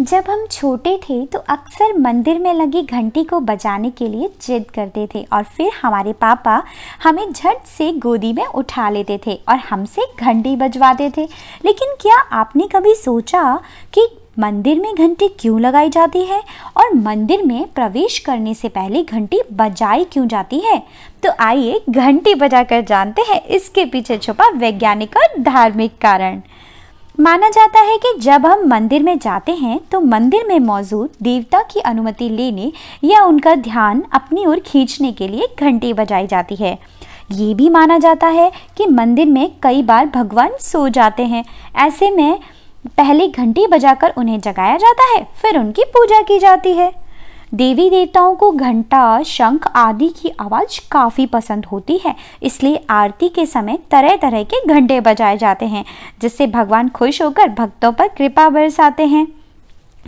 जब हम छोटे थे तो अक्सर मंदिर में लगी घंटी को बजाने के लिए जिद करते थे और फिर हमारे पापा हमें झट से गोदी में उठा लेते थे और हमसे घंटी बजवाते थे लेकिन क्या आपने कभी सोचा कि मंदिर में घंटी क्यों लगाई जाती है और मंदिर में प्रवेश करने से पहले घंटी बजाई क्यों जाती है तो आइए घंटी बजाकर जानते हैं इसके पीछे छुपा वैज्ञानिक और धार्मिक कारण माना जाता है कि जब हम मंदिर में जाते हैं तो मंदिर में मौजूद देवता की अनुमति लेने या उनका ध्यान अपनी ओर खींचने के लिए घंटी बजाई जाती है ये भी माना जाता है कि मंदिर में कई बार भगवान सो जाते हैं ऐसे में पहले घंटी बजाकर उन्हें जगाया जाता है फिर उनकी पूजा की जाती है देवी देवताओं को घंटा शंख आदि की आवाज़ काफ़ी पसंद होती है इसलिए आरती के समय तरह तरह के घंटे बजाए जाते हैं जिससे भगवान खुश होकर भक्तों पर कृपा बरसाते हैं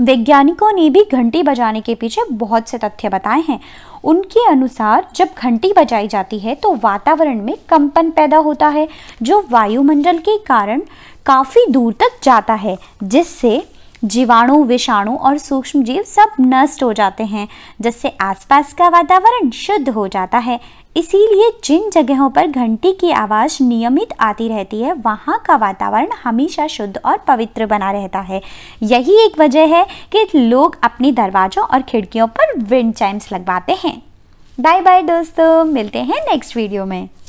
वैज्ञानिकों ने भी घंटी बजाने के पीछे बहुत से तथ्य बताए हैं उनके अनुसार जब घंटी बजाई जाती है तो वातावरण में कंपन पैदा होता है जो वायुमंडल के कारण काफ़ी दूर तक जाता है जिससे जीवाणु विषाणु और सूक्ष्म जीव सब नष्ट हो जाते हैं जिससे आसपास का वातावरण शुद्ध हो जाता है इसीलिए जिन जगहों पर घंटी की आवाज़ नियमित आती रहती है वहाँ का वातावरण हमेशा शुद्ध और पवित्र बना रहता है यही एक वजह है कि लोग अपने दरवाज़ों और खिड़कियों पर विंड चाइम्स लगवाते हैं बाय बाय दोस्तों मिलते हैं नेक्स्ट वीडियो में